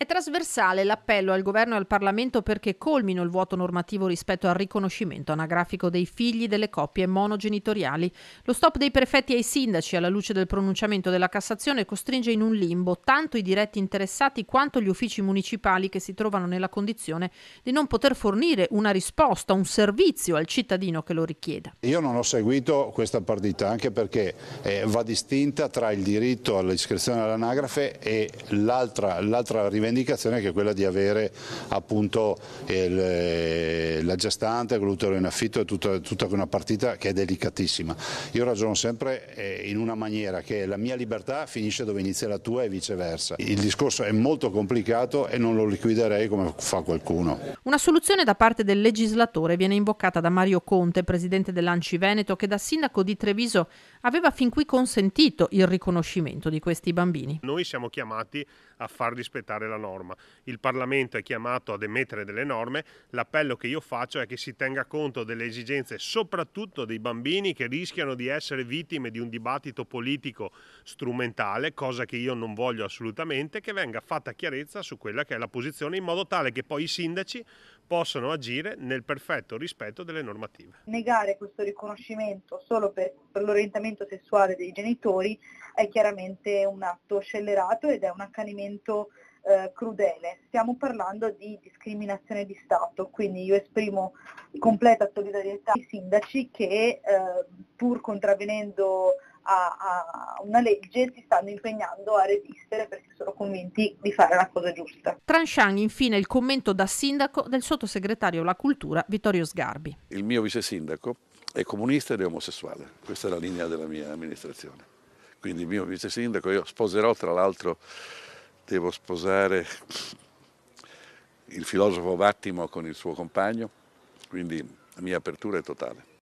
È trasversale l'appello al governo e al Parlamento perché colmino il vuoto normativo rispetto al riconoscimento anagrafico dei figli delle coppie monogenitoriali. Lo stop dei prefetti ai sindaci alla luce del pronunciamento della Cassazione costringe in un limbo tanto i diretti interessati quanto gli uffici municipali che si trovano nella condizione di non poter fornire una risposta, un servizio al cittadino che lo richieda. Io non ho seguito questa partita anche perché eh, va distinta tra il diritto all'iscrizione all'anagrafe e l'altra rivendicazione indicazione che è quella di avere appunto il, eh, la gestante, l'utero in affitto e tutta, tutta, una partita che è delicatissima. Io ragiono sempre eh, in una maniera che la mia libertà finisce dove inizia la tua e viceversa. Il discorso è molto complicato e non lo liquiderei come fa qualcuno. Una soluzione da parte del legislatore viene invocata da Mario Conte, presidente dell'Anci Veneto, che da sindaco di Treviso aveva fin qui consentito il riconoscimento di questi bambini. Noi siamo chiamati a far rispettare la norma. Il Parlamento è chiamato ad emettere delle norme, l'appello che io faccio è che si tenga conto delle esigenze soprattutto dei bambini che rischiano di essere vittime di un dibattito politico strumentale, cosa che io non voglio assolutamente, che venga fatta chiarezza su quella che è la posizione in modo tale che poi i sindaci possano agire nel perfetto rispetto delle normative. Negare questo riconoscimento solo per, per l'orientamento sessuale dei genitori è chiaramente un atto scellerato ed è un accanimento eh, crudele, stiamo parlando di discriminazione di Stato, quindi io esprimo completa solidarietà ai sindaci che eh, pur contravenendo a, a, una legge si stanno impegnando a resistere perché sono convinti di fare la cosa giusta. Tranchang infine il commento da sindaco del sottosegretario alla cultura Vittorio Sgarbi. Il mio vice sindaco è comunista ed è omosessuale, questa è la linea della mia amministrazione. Quindi il mio vice sindaco, io sposerò tra l'altro devo sposare il filosofo Vattimo con il suo compagno, quindi la mia apertura è totale.